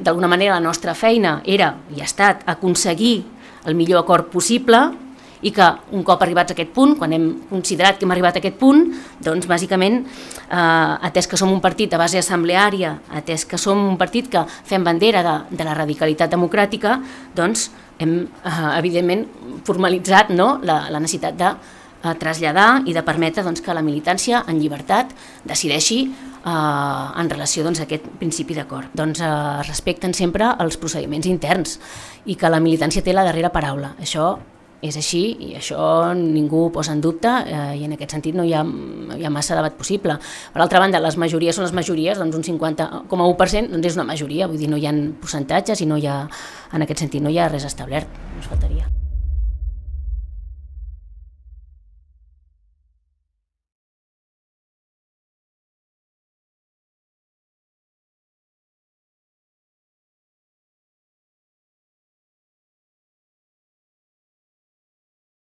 d'alguna manera la nostra feina era i ha estat aconseguir el millor acord possible i que un cop arribats a aquest punt, quan hem considerat que hem arribat a aquest punt, doncs bàsicament, eh, atès que som un partit a base assembleària, atès que som un partit que fem bandera de, de la radicalitat democràtica, doncs hem, eh, evidentment, formalitzat no, la, la necessitat de eh, traslladar i de permetre doncs, que la militància en llibertat decideixi eh, en relació doncs, a aquest principi d'acord. Doncs eh, respecten sempre els procediments interns i que la militància té la darrera paraula. Això és així i això ningú ho posa en dubte eh, i en aquest sentit no hi ha, hi ha massa debat possible. Per altra banda, les majories són les majories, doncs un 50,1% doncs és una majoria, vull dir, no hi ha percentatges i no hi ha, en aquest sentit no hi ha res establert, no faltaria.